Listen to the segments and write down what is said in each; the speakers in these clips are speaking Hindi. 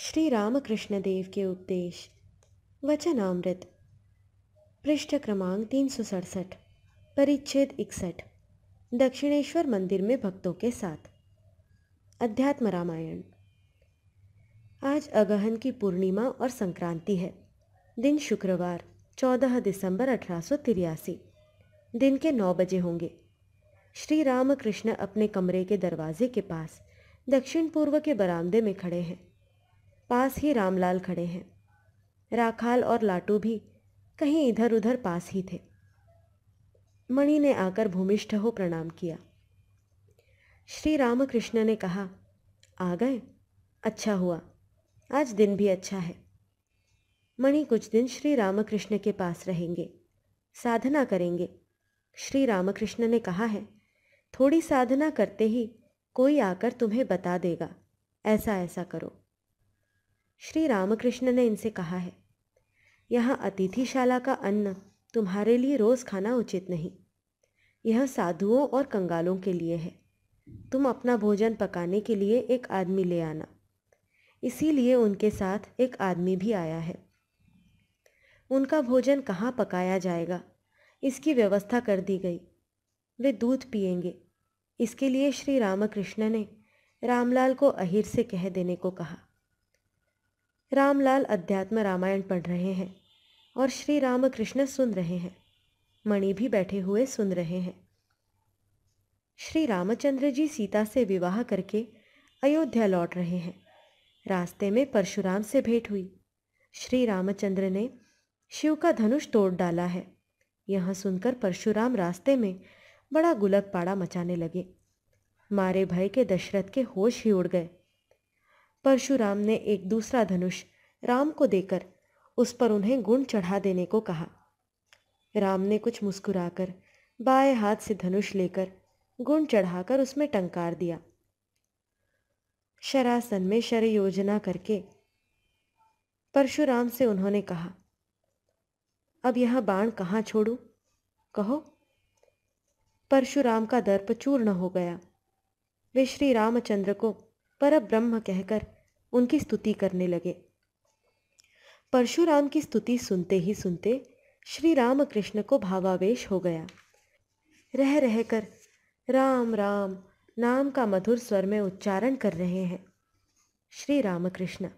श्री रामकृष्ण देव के उपदेश वचनामृत पृष्ठ क्रमांक तीन सौ सड़सठ परिच्छेद इकसठ दक्षिणेश्वर मंदिर में भक्तों के साथ अध्यात्म रामायण आज अगहन की पूर्णिमा और संक्रांति है दिन शुक्रवार चौदह दिसंबर अठारह सौ तिरासी दिन के नौ बजे होंगे श्री रामकृष्ण अपने कमरे के दरवाजे के पास दक्षिण पूर्व के बरामदे में खड़े हैं पास ही रामलाल खड़े हैं राखाल और लाटू भी कहीं इधर उधर पास ही थे मणि ने आकर भूमिष्ठ हो प्रणाम किया श्री रामकृष्ण ने कहा आ गए अच्छा हुआ आज दिन भी अच्छा है मणि कुछ दिन श्री रामकृष्ण के पास रहेंगे साधना करेंगे श्री रामकृष्ण ने कहा है थोड़ी साधना करते ही कोई आकर तुम्हें बता देगा ऐसा ऐसा करो श्री रामकृष्ण ने इनसे कहा है यहाँ अतिथिशाला का अन्न तुम्हारे लिए रोज़ खाना उचित नहीं यह साधुओं और कंगालों के लिए है तुम अपना भोजन पकाने के लिए एक आदमी ले आना इसीलिए उनके साथ एक आदमी भी आया है उनका भोजन कहाँ पकाया जाएगा इसकी व्यवस्था कर दी गई वे दूध पिएंगे इसके लिए श्री रामकृष्ण ने रामलाल को अहिर से कह देने को कहा रामलाल अध्यात्म रामायण पढ़ रहे हैं और श्री रामकृष्ण सुन रहे हैं मणि भी बैठे हुए सुन रहे हैं श्री रामचंद्र जी सीता से विवाह करके अयोध्या लौट रहे हैं रास्ते में परशुराम से भेंट हुई श्री रामचंद्र ने शिव का धनुष तोड़ डाला है यह सुनकर परशुराम रास्ते में बड़ा गुलक पाड़ा मचाने लगे मारे भय के दशरथ के होश ही उड़ गए परशुराम ने एक दूसरा धनुष राम को देकर उस पर उन्हें गुण चढ़ा देने को कहा राम ने कुछ मुस्कुराकर बाएं हाथ से धनुष लेकर गुण चढ़ाकर उसमें टंकार दिया शरासन में शर योजना करके परशुराम से उन्होंने कहा अब यह बाण कहाँ छोड़ू कहो परशुराम का दर्प चूर्ण हो गया वे श्री रामचंद्र को पर ब्रह्म कहकर उनकी स्तुति करने लगे परशुराम की स्तुति सुनते ही सुनते श्री राम कृष्ण को भावावेश हो गया रह रहकर राम राम नाम का मधुर स्वर में उच्चारण कर रहे हैं श्री रामकृष्ण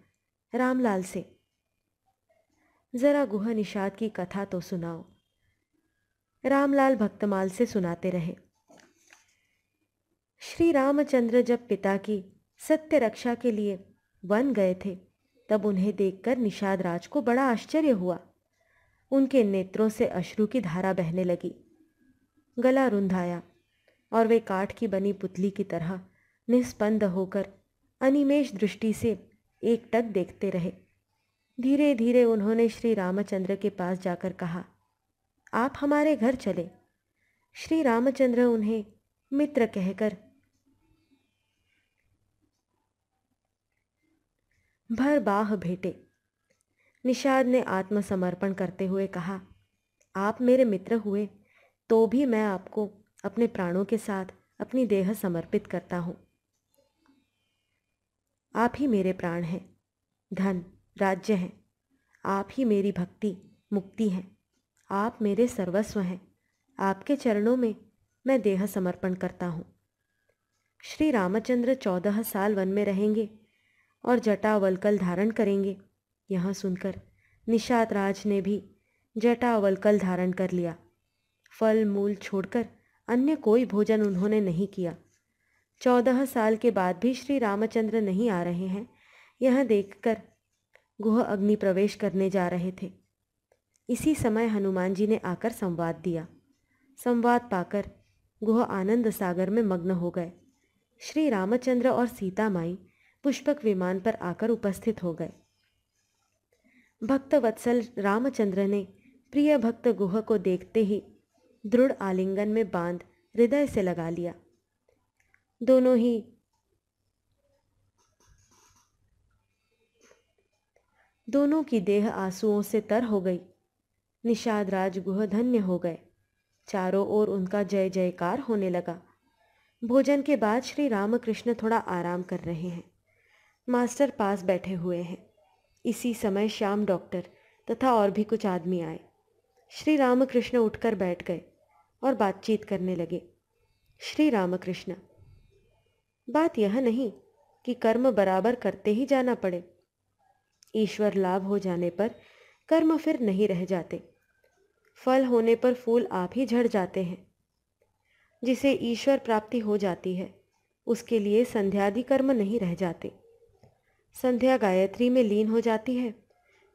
रामलाल से ज़रा गुह निषाद की कथा तो सुनाओ रामलाल भक्तमाल से सुनाते रहे श्री रामचंद्र जब पिता की सत्य रक्षा के लिए बन गए थे तब उन्हें देखकर निषाद राज को बड़ा आश्चर्य हुआ उनके नेत्रों से अश्रु की धारा बहने लगी गला रुंधाया और वे काठ की बनी पुतली की तरह निस्पंद होकर अनिमेश दृष्टि से एकटक देखते रहे धीरे धीरे उन्होंने श्री रामचंद्र के पास जाकर कहा आप हमारे घर चले श्री रामचंद्र उन्हें मित्र कहकर भर बाह भेटे निषाद ने आत्मसमर्पण करते हुए कहा आप मेरे मित्र हुए तो भी मैं आपको अपने प्राणों के साथ अपनी देह समर्पित करता हूँ आप ही मेरे प्राण हैं धन राज्य हैं आप ही मेरी भक्ति मुक्ति हैं आप मेरे सर्वस्व हैं आपके चरणों में मैं देह समर्पण करता हूँ श्री रामचंद्र चौदह साल वन में रहेंगे और जटावलकल धारण करेंगे यह सुनकर निषाद राज ने भी जटावलकल धारण कर लिया फल मूल छोड़कर अन्य कोई भोजन उन्होंने नहीं किया चौदह साल के बाद भी श्री रामचंद्र नहीं आ रहे हैं यह देखकर गुह अग्नि प्रवेश करने जा रहे थे इसी समय हनुमान जी ने आकर संवाद दिया संवाद पाकर गुह आनंद सागर में मग्न हो गए श्री रामचंद्र और सीता माई पुष्पक विमान पर आकर उपस्थित हो गए भक्त वत्सल रामचंद्र ने प्रिय भक्त गुह को देखते ही दृढ़ आलिंगन में बांध हृदय से लगा लिया दोनों ही दोनों की देह आंसुओं से तर हो गई निषाद राज गुह धन्य हो गए चारों ओर उनका जय जयकार होने लगा भोजन के बाद श्री रामकृष्ण थोड़ा आराम कर रहे हैं मास्टर पास बैठे हुए हैं इसी समय श्याम डॉक्टर तथा और भी कुछ आदमी आए श्री रामकृष्ण उठकर बैठ गए और बातचीत करने लगे श्री रामकृष्ण बात यह नहीं कि कर्म बराबर करते ही जाना पड़े ईश्वर लाभ हो जाने पर कर्म फिर नहीं रह जाते फल होने पर फूल आप ही झड़ जाते हैं जिसे ईश्वर प्राप्ति हो जाती है उसके लिए संध्यादि कर्म नहीं रह जाते संध्या गायत्री में लीन हो जाती है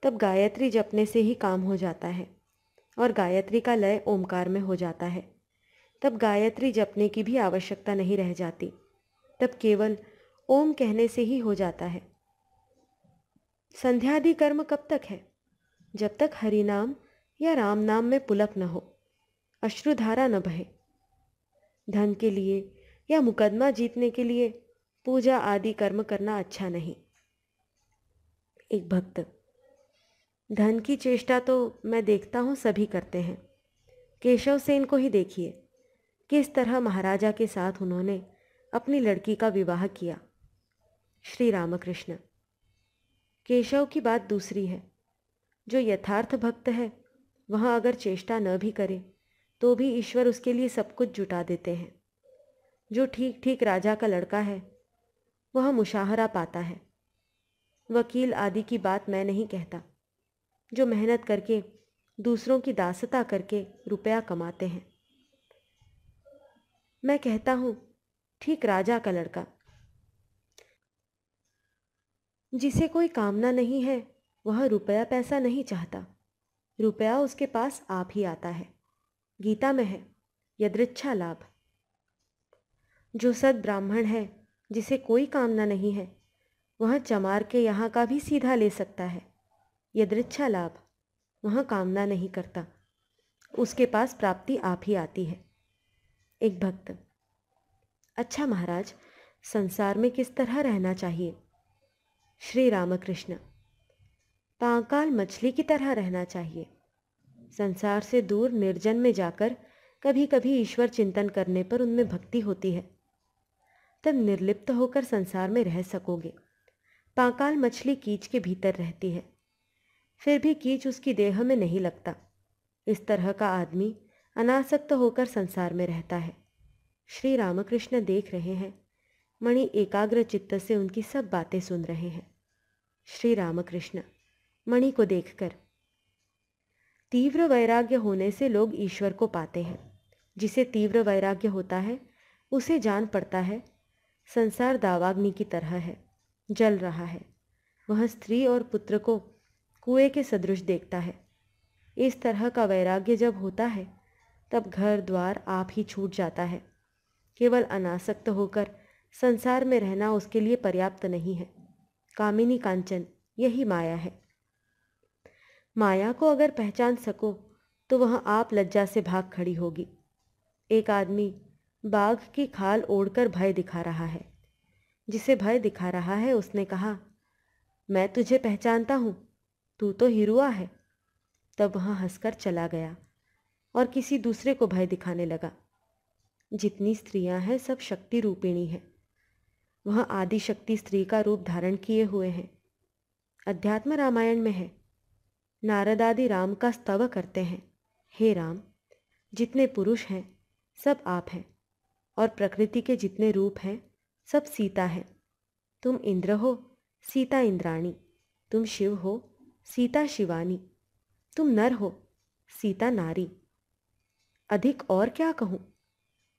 तब गायत्री जपने से ही काम हो जाता है और गायत्री का लय ओमकार में हो जाता है तब गायत्री जपने की भी आवश्यकता नहीं रह जाती तब केवल ओम कहने से ही हो जाता है संध्यादि कर्म कब तक है जब तक हरिनाम या राम नाम में पुलक न हो अश्रुधारा न बहे धन के लिए या मुकदमा जीतने के लिए पूजा आदि कर्म करना अच्छा नहीं एक भक्त धन की चेष्टा तो मैं देखता हूँ सभी करते हैं केशव सेन को ही देखिए किस तरह महाराजा के साथ उन्होंने अपनी लड़की का विवाह किया श्री रामकृष्ण केशव की बात दूसरी है जो यथार्थ भक्त है वह अगर चेष्टा न भी करे तो भी ईश्वर उसके लिए सब कुछ जुटा देते हैं जो ठीक ठीक राजा का लड़का है वह मुशाहरा पाता है वकील आदि की बात मैं नहीं कहता जो मेहनत करके दूसरों की दासता करके रुपया कमाते हैं मैं कहता हूँ ठीक राजा का लड़का जिसे कोई कामना नहीं है वह रुपया पैसा नहीं चाहता रुपया उसके पास आप ही आता है गीता में है यदृच्छा लाभ जो सद ब्राह्मण है जिसे कोई कामना नहीं है वह चमार के यहाँ का भी सीधा ले सकता है यदृच्छा लाभ वह कामना नहीं करता उसके पास प्राप्ति आप ही आती है एक भक्त अच्छा महाराज संसार में किस तरह रहना चाहिए श्री रामकृष्ण पाकाल मछली की तरह रहना चाहिए संसार से दूर निर्जन में जाकर कभी कभी ईश्वर चिंतन करने पर उनमें भक्ति होती है तब निर्लिप्त होकर संसार में रह सकोगे पाकाल मछली कीच के भीतर रहती है फिर भी कीच उसकी देह में नहीं लगता इस तरह का आदमी अनासक्त होकर संसार में रहता है श्री रामकृष्ण देख रहे हैं मणि एकाग्र चित्त से उनकी सब बातें सुन रहे हैं श्री रामकृष्ण मणि को देखकर तीव्र वैराग्य होने से लोग ईश्वर को पाते हैं जिसे तीव्र वैराग्य होता है उसे जान पड़ता है संसार दावाग्नि की तरह है जल रहा है वह स्त्री और पुत्र को कुएं के सदृश देखता है इस तरह का वैराग्य जब होता है तब घर द्वार आप ही छूट जाता है केवल अनासक्त होकर संसार में रहना उसके लिए पर्याप्त नहीं है कामिनी कांचन यही माया है माया को अगर पहचान सको तो वह आप लज्जा से भाग खड़ी होगी एक आदमी बाघ की खाल ओढ़कर भय दिखा रहा है जिसे भय दिखा रहा है उसने कहा मैं तुझे पहचानता हूँ तू तो हिरुआ है तब वहाँ हंसकर चला गया और किसी दूसरे को भय दिखाने लगा जितनी स्त्रियाँ हैं सब शक्ति रूपिणी हैं वह आदि शक्ति स्त्री का रूप धारण किए हुए हैं अध्यात्म रामायण में है नारद आदि राम का स्तव करते हैं हे राम जितने पुरुष हैं सब आप हैं और प्रकृति के जितने रूप हैं सब सीता है तुम इंद्र हो सीता इंद्राणी तुम शिव हो सीता शिवानी तुम नर हो सीता नारी अधिक और क्या कहूँ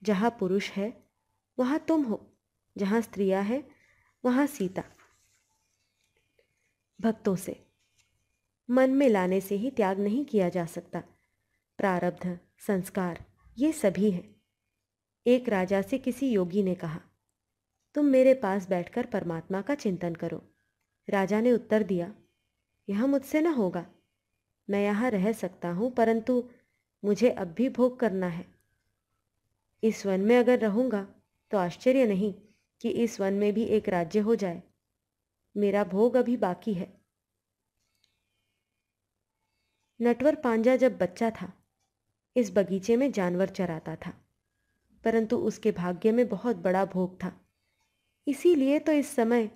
जहाँ पुरुष है वहाँ तुम हो जहाँ स्त्रिया है वहाँ सीता भक्तों से मन में लाने से ही त्याग नहीं किया जा सकता प्रारब्ध संस्कार ये सभी हैं एक राजा से किसी योगी ने कहा तुम मेरे पास बैठकर परमात्मा का चिंतन करो राजा ने उत्तर दिया यह मुझसे न होगा मैं यहाँ रह सकता हूँ परंतु मुझे अब भी भोग करना है इस वन में अगर रहूँगा तो आश्चर्य नहीं कि इस वन में भी एक राज्य हो जाए मेरा भोग अभी बाकी है नटवर पांजा जब बच्चा था इस बगीचे में जानवर चराता था परंतु उसके भाग्य में बहुत बड़ा भोग था इसीलिए तो इस समय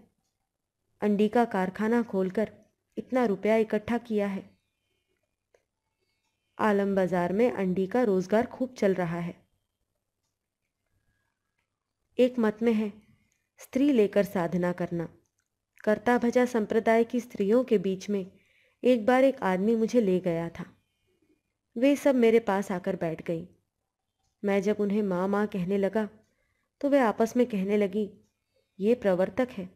अंडी का कारखाना खोलकर इतना रुपया इकट्ठा किया है आलम बाजार में अंडी का रोजगार खूब चल रहा है एक मत में है स्त्री लेकर साधना करना करता भजा संप्रदाय की स्त्रियों के बीच में एक बार एक आदमी मुझे ले गया था वे सब मेरे पास आकर बैठ गई मैं जब उन्हें माँ माँ कहने लगा तो वे आपस में कहने लगी ये प्रवर्तक है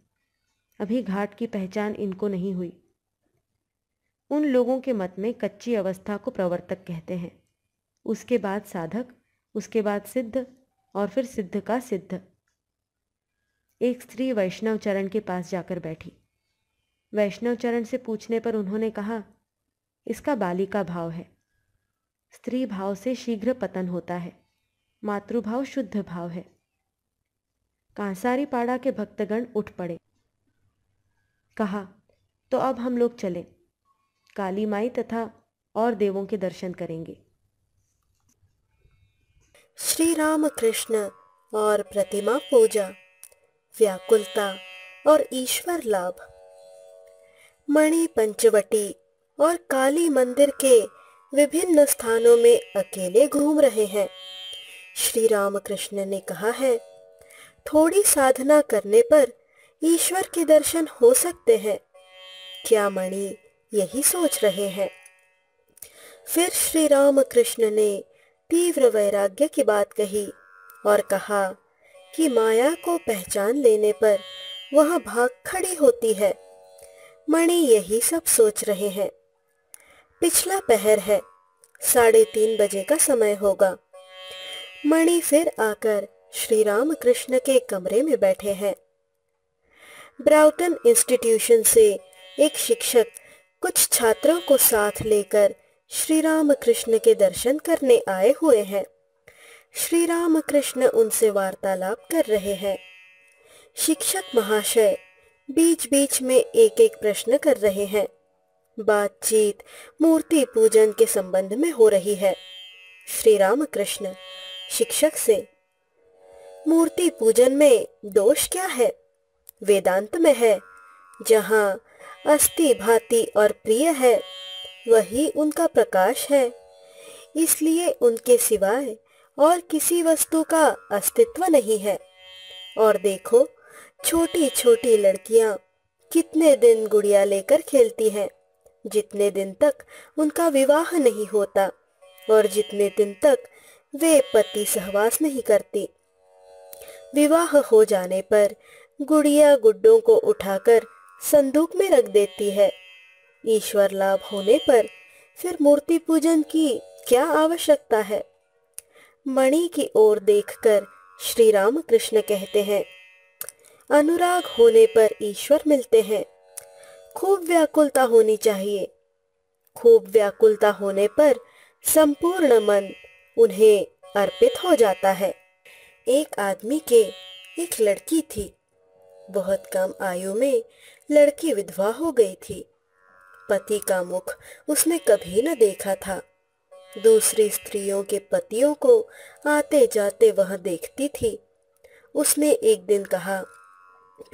अभी घाट की पहचान इनको नहीं हुई उन लोगों के मत में कच्ची अवस्था को प्रवर्तक कहते हैं उसके बाद साधक उसके बाद सिद्ध और फिर सिद्ध का सिद्ध एक स्त्री वैष्णव चरण के पास जाकर बैठी वैष्णव चरण से पूछने पर उन्होंने कहा इसका बालिका भाव है स्त्री भाव से शीघ्र पतन होता है मातृभाव शुद्ध भाव है कांसारी पाड़ा के भक्तगण उठ पड़े कहा तो अब हम लोग चले काली माई तथा और देवों के दर्शन करेंगे श्री राम कृष्ण और प्रतिमा पूजा व्याकुलता और ईश्वर लाभ मणि पंचवटी और काली मंदिर के विभिन्न स्थानों में अकेले घूम रहे हैं श्री राम कृष्ण ने कहा है थोड़ी साधना करने पर ईश्वर के दर्शन हो सकते हैं क्या मणि यही सोच रहे हैं फिर श्री राम कृष्ण ने तीव्र वैराग्य की बात कही और कहा कि माया को पहचान लेने पर वह भाग खड़ी होती है मणि यही सब सोच रहे हैं पिछला पहर है साढ़े तीन बजे का समय होगा मणि फिर आकर श्री राम कृष्ण के कमरे में बैठे हैं ब्राउटन इंस्टीट्यूशन से एक शिक्षक कुछ छात्रों को साथ लेकर श्री राम कृष्ण के दर्शन करने आए हुए हैं श्री राम कृष्ण उनसे वार्तालाप कर रहे हैं शिक्षक महाशय बीच बीच में एक एक प्रश्न कर रहे हैं बातचीत मूर्ति पूजन के संबंध में हो रही है श्री राम कृष्ण शिक्षक से मूर्ति पूजन में दोष क्या है वेदांत में है जहाँ अस्थि भांति और प्रिय है वही उनका प्रकाश है इसलिए उनके सिवाय और किसी वस्तु का अस्तित्व नहीं है और देखो छोटी छोटी लड़कियां कितने दिन गुड़िया लेकर खेलती हैं जितने दिन तक उनका विवाह नहीं होता और जितने दिन तक वे पति सहवास नहीं करती विवाह हो जाने पर गुड़िया गुड्डों को उठाकर संदूक में रख देती है ईश्वर लाभ होने पर फिर मूर्ति पूजन की क्या आवश्यकता है मणि की ओर देखकर श्री राम कृष्ण कहते हैं अनुराग होने पर ईश्वर मिलते हैं खूब व्याकुलता होनी चाहिए खूब व्याकुलता होने पर संपूर्ण मन उन्हें अर्पित हो जाता है एक आदमी के एक लड़की थी बहुत कम आयु में लड़की विधवा हो गई थी पति का मुख उसने कभी न देखा था दूसरी स्त्रियों के पतियों को आते जाते वह देखती थी उसने एक दिन कहा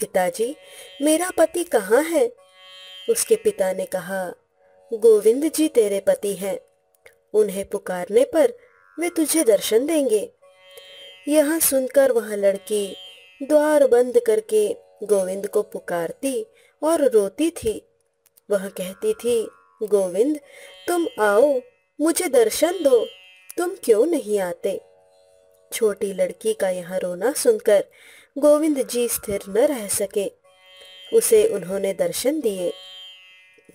पिताजी मेरा पति कहाँ है उसके पिता ने कहा गोविंद जी तेरे पति हैं उन्हें पुकारने पर वे तुझे दर्शन देंगे यह सुनकर वह लड़की द्वार बंद करके गोविंद को पुकारती और रोती थी वह कहती थी गोविंद तुम आओ मुझे दर्शन दो तुम क्यों नहीं आते छोटी लड़की का यह रोना सुनकर गोविंद जी स्थिर न रह सके उसे उन्होंने दर्शन दिए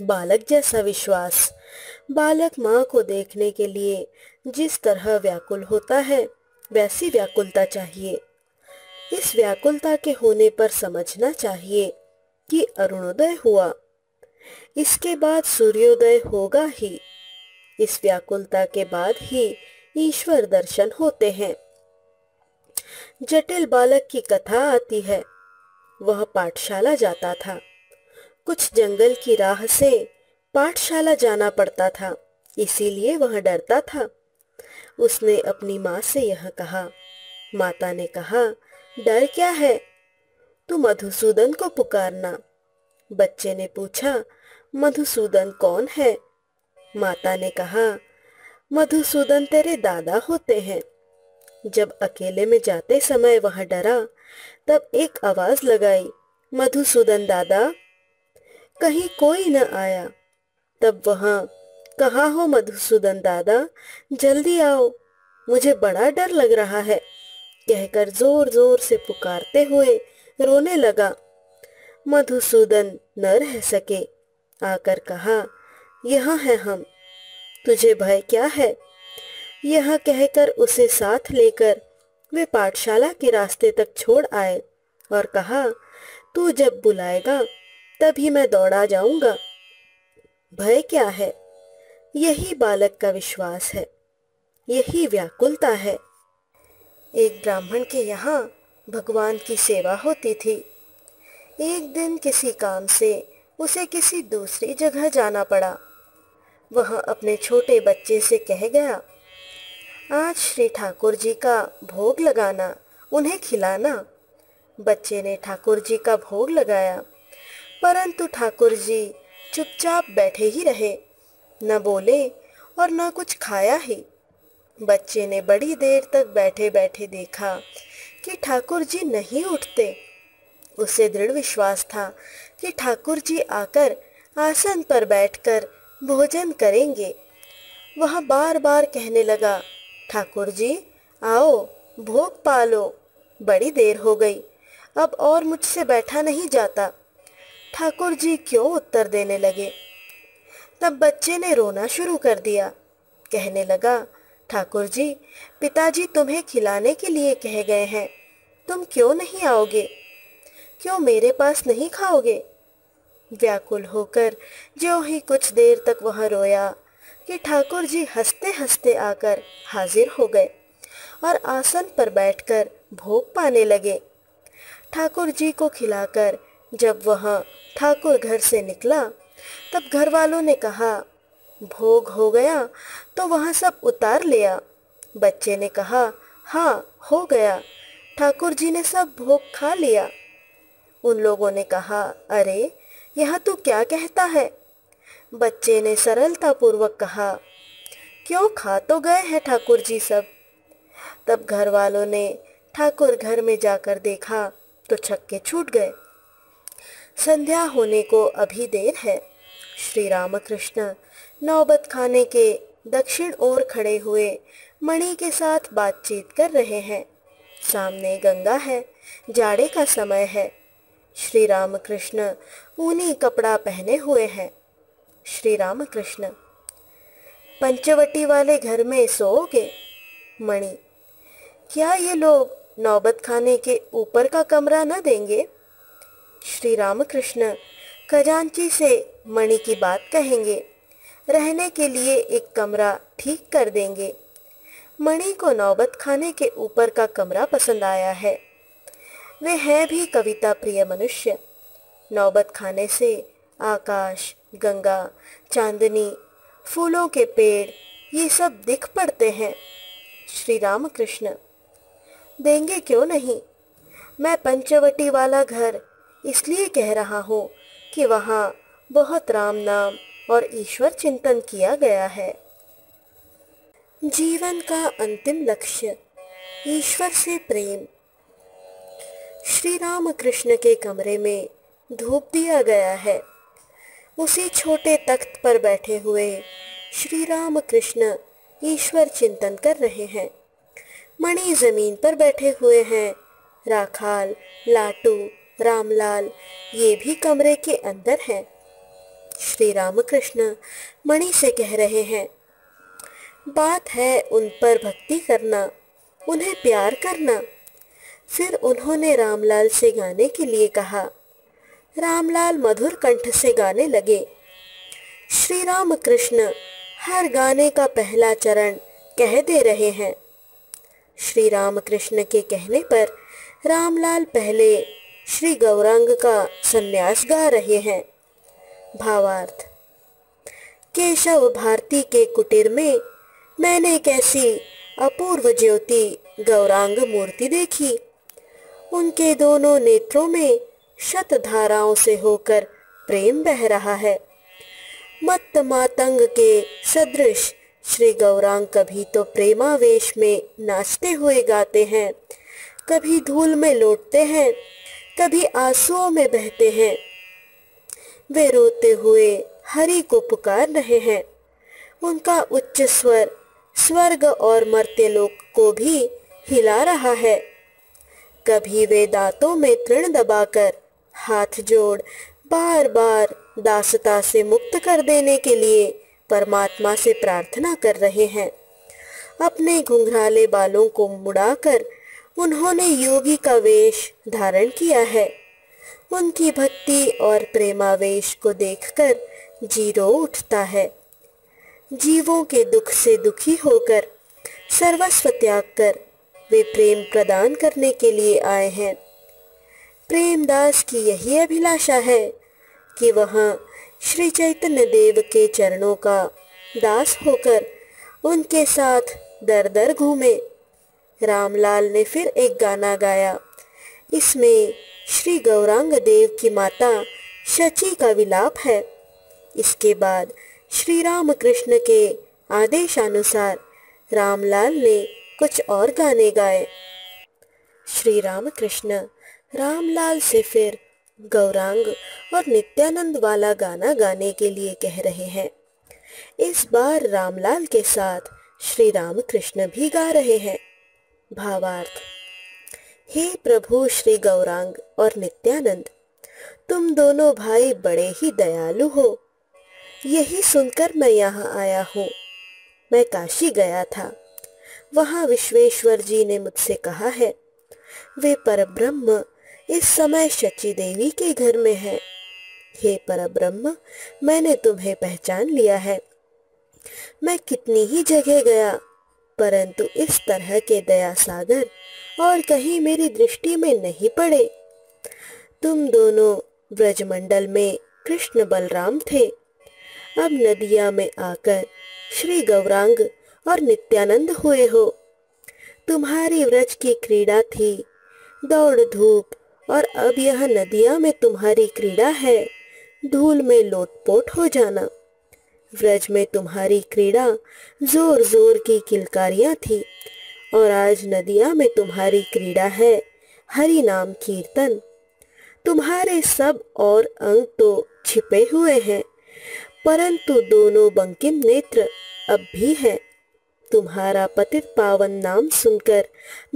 बालक जैसा विश्वास बालक माँ को देखने के लिए जिस तरह व्याकुल होता है वैसी व्याकुलता चाहिए इस व्याकुलता के होने पर समझना चाहिए कि अरुणोदय हुआ इसके बाद सूर्योदय होगा ही इस व्याकुलता के बाद ही ईश्वर दर्शन होते हैं जटिल बालक की कथा आती है वह पाठशाला जाता था कुछ जंगल की राह से पाठशाला जाना पड़ता था इसीलिए वह डरता था उसने अपनी माँ से यह कहा माता ने कहा डर क्या है तू मधुसूदन को पुकारना बच्चे ने पूछा मधुसूदन कौन है माता ने कहा मधुसूदन तेरे दादा होते हैं जब अकेले में जाते समय वह डरा तब एक आवाज लगाई मधुसूदन दादा कहीं कोई न आया तब वहां कहा हो मधुसूदन दादा जल्दी आओ मुझे बड़ा डर लग रहा है कहकर जोर जोर से पुकारते हुए रोने लगा मधुसूदन न रह सके आकर कहा यह है हम तुझे भय क्या है यह कहकर उसे साथ लेकर वे पाठशाला के रास्ते तक छोड़ आए और कहा तू जब बुलाएगा तभी मैं दौड़ा जाऊंगा भय क्या है यही बालक का विश्वास है यही व्याकुलता है एक ब्राह्मण के यहाँ भगवान की सेवा होती थी एक दिन किसी काम से उसे किसी दूसरी जगह जाना पड़ा वह अपने छोटे बच्चे से कह गया आज श्री ठाकुर जी का भोग लगाना उन्हें खिलाना बच्चे ने ठाकुर जी का भोग लगाया परंतु ठाकुर जी चुपचाप बैठे ही रहे न बोले और न कुछ खाया ही बच्चे ने बड़ी देर तक बैठे बैठे देखा कि ठाकुर जी नहीं उठते उसे दृढ़ विश्वास था कि ठाकुर जी आकर आसन पर बैठकर भोजन करेंगे वह बार बार कहने लगा ठाकुर जी आओ भोग पालो बड़ी देर हो गई अब और मुझसे बैठा नहीं जाता ठाकुर जी क्यों उत्तर देने लगे तब बच्चे ने रोना शुरू कर दिया कहने लगा ठाकुर जी पिताजी तुम्हें खिलाने के लिए कह गए हैं तुम क्यों नहीं आओगे क्यों मेरे पास नहीं खाओगे व्याकुल होकर जो ही कुछ देर तक वह रोया कि ठाकुर जी हंसते हंसते आकर हाजिर हो गए और आसन पर बैठकर भोग पाने लगे ठाकुर जी को खिलाकर जब वह ठाकुर घर से निकला तब घर वालों ने कहा भोग हो गया तो वहाँ सब उतार लिया बच्चे ने कहा हाँ हो गया ठाकुर जी ने सब भोग खा लिया उन लोगों ने कहा अरे यह तू क्या कहता है बच्चे ने सरलतापूर्वक कहा क्यों खा तो गए हैं ठाकुर जी सब तब घर वालों ने ठाकुर घर में जाकर देखा तो छक्के छूट गए संध्या होने को अभी देर है श्री रामकृष्ण नौबत खाने के दक्षिण ओर खड़े हुए मणि के साथ बातचीत कर रहे हैं सामने गंगा है जाड़े का समय है श्री रामकृष्ण ऊनी कपड़ा पहने हुए हैं श्री रामकृष्ण पंचवटी वाले घर में सोओगे मणि क्या ये लोग नौबत खाने के ऊपर का कमरा न देंगे श्री रामकृष्ण खजांची से मणि की बात कहेंगे रहने के लिए एक कमरा ठीक कर देंगे मणि को नौबत खाने के ऊपर का कमरा पसंद आया है वे हैं भी कविता प्रिय मनुष्य नौबत खाने से आकाश गंगा चांदनी फूलों के पेड़ ये सब दिख पड़ते हैं श्री राम कृष्ण देंगे क्यों नहीं मैं पंचवटी वाला घर इसलिए कह रहा हूँ कि वहाँ बहुत राम नाम और ईश्वर चिंतन किया गया है जीवन का अंतिम लक्ष्य ईश्वर से प्रेम श्री राम कृष्ण के कमरे में धूप दिया गया है उसी छोटे तख्त पर बैठे हुए श्री राम कृष्ण ईश्वर चिंतन कर रहे हैं मणि जमीन पर बैठे हुए हैं राखाल लाटू रामलाल ये भी कमरे के अंदर हैं श्री रामकृष्ण मणि से कह रहे हैं बात है उन पर भक्ति करना उन्हें प्यार करना फिर उन्होंने रामलाल से गाने के लिए कहा रामलाल मधुर कंठ से गाने लगे श्री राम कृष्ण हर गाने का पहला चरण कह दे रहे हैं श्री राम कृष्ण के कहने पर रामलाल पहले श्री गौरांग का संन्यास गा रहे हैं भावार्थ केशव भारती के कुटीर में मैंने कैसी अपूर्व ज्योति गौरांग मूर्ति देखी उनके दोनों नेत्रों में शत धाराओं से होकर प्रेम बह रहा है मत मातंग के सदृश श्री गौरांग कभी तो प्रेमावेश में नाचते हुए गाते हैं कभी धूल में लौटते हैं कभी आंसुओं में बहते हैं वे रोते हुए हरि को पुकार रहे हैं उनका उच्च स्वर स्वर्ग और मरते लोक को भी हिला रहा है कभी वे दांतों में तृण दबाकर हाथ जोड़ बार बार दासता से मुक्त कर देने के लिए परमात्मा से प्रार्थना कर रहे हैं अपने घुंघराले बालों को मुड़ाकर उन्होंने योगी का वेश धारण किया है उनकी भक्ति और प्रेमावेश को देखकर जीरो उठता है जीवों के दुख से दुखी होकर सर्वस्व त्याग कर वे प्रेम प्रदान करने के लिए आए हैं प्रेमदास की यही अभिलाषा है कि वह श्री चैतन्य देव के चरणों का दास होकर उनके साथ दर दर घूमे रामलाल ने फिर एक गाना गाया इसमें श्री गौरांग देव की माता शची का विलाप है इसके बाद श्री राम कृष्ण के आदेशानुसार रामलाल ने कुछ और गाने गाए श्री राम कृष्ण रामलाल से फिर गौरांग और नित्यानंद वाला गाना गाने के लिए कह रहे हैं इस बार रामलाल के साथ श्री राम कृष्ण भी गा रहे हैं भावार्थ हे प्रभु श्री गौरांग और नित्यानंद तुम दोनों भाई बड़े ही दयालु हो यही सुनकर मैं यहाँ आया हूँ मैं काशी गया था वहाँ विश्वेश्वर जी ने मुझसे कहा है वे परब्रह्म इस समय शची देवी के घर में है हे परब्रह्म मैंने तुम्हें पहचान लिया है मैं कितनी ही जगह गया परंतु इस तरह के दया सागर और कहीं मेरी दृष्टि में नहीं पड़े तुम दोनों ब्रजमंडल में कृष्ण बलराम थे अब नदिया में आकर श्री गौरांग और नित्यानंद हुए हो तुम्हारी व्रज की क्रीड़ा थी दौड़ धूप और अब यह नदिया में तुम्हारी क्रीड़ा है धूल में लोटपोट हो जाना व्रज में तुम्हारी क्रीड़ा जोर जोर की किलकारियां थी और आज नदिया में तुम्हारी क्रीड़ा है हरि नाम कीर्तन तुम्हारे सब और अंग तो छिपे हुए हैं परंतु दोनों बंकिम नेत्र अब भी है तुम्हारा पतित पावन नाम सुनकर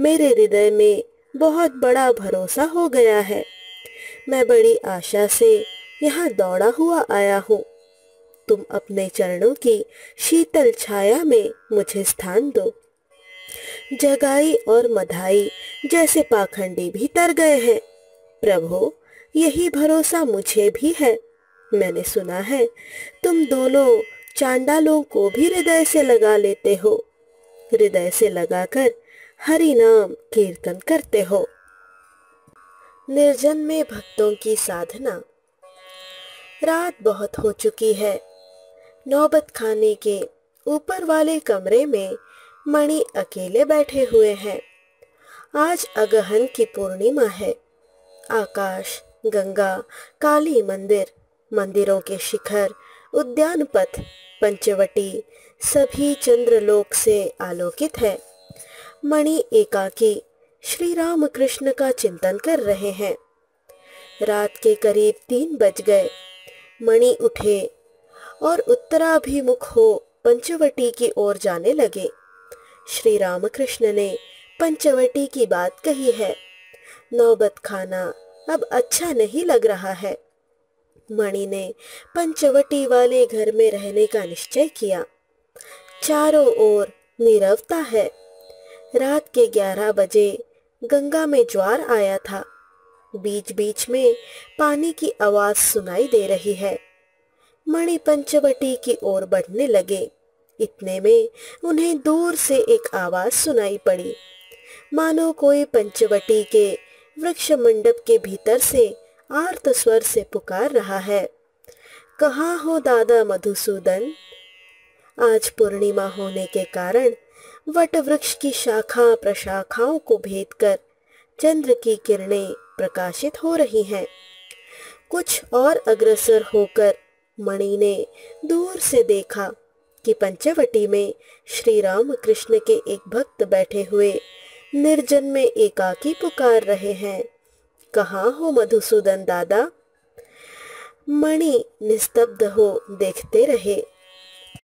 मेरे हृदय में बहुत बड़ा भरोसा हो गया है मैं बड़ी आशा से यहाँ दौड़ा हुआ आया हूँ तुम अपने चरणों की शीतल छाया में मुझे स्थान दो जगाई और मधाई जैसे पाखंडी भी तर गए हैं प्रभु यही भरोसा मुझे भी है मैंने सुना है तुम दोनों चांडालों को भी हृदय से लगा लेते हो हृदय से लगाकर हरि नाम कीर्तन करते हो निर्जन में भक्तों की साधना रात बहुत हो चुकी है नौबत खाने के ऊपर वाले कमरे में मणि अकेले बैठे हुए हैं आज अगहन की पूर्णिमा है आकाश गंगा काली मंदिर मंदिरों के शिखर उद्यान पथ पंचवटी सभी चंद्रलोक से आलोकित है मणि एकाकी श्री राम कृष्ण का चिंतन कर रहे हैं रात के करीब तीन बज गए मणि उठे और उत्तराभिमुख हो पंचवटी की ओर जाने लगे श्री रामकृष्ण ने पंचवटी की बात कही है नौबत खाना अब अच्छा नहीं लग रहा है मणि ने पंचवटी वाले घर में रहने का निश्चय किया चारों ओर निरवता है रात के ग्यारह बजे गंगा में ज्वार आया था बीच बीच में पानी की आवाज सुनाई दे रही है मणिपंचवटी की ओर बढ़ने लगे इतने में उन्हें दूर से एक आवाज सुनाई पड़ी मानो कोई पंचवटी के वृक्ष मंडप के भीतर से आर्त स्वर से पुकार रहा है कहा हो दादा मधुसूदन आज पूर्णिमा होने के कारण वट वृक्ष की शाखा प्रशाखाओं को भेद कर चंद्र की किरणें प्रकाशित हो रही हैं कुछ और अग्रसर होकर मणि ने दूर से देखा कि पंचवटी में श्री राम कृष्ण के एक भक्त बैठे हुए निर्जन में एकाकी पुकार रहे हैं कहाँ हो मधुसूदन दादा मणि निस्तब्ध हो देखते रहे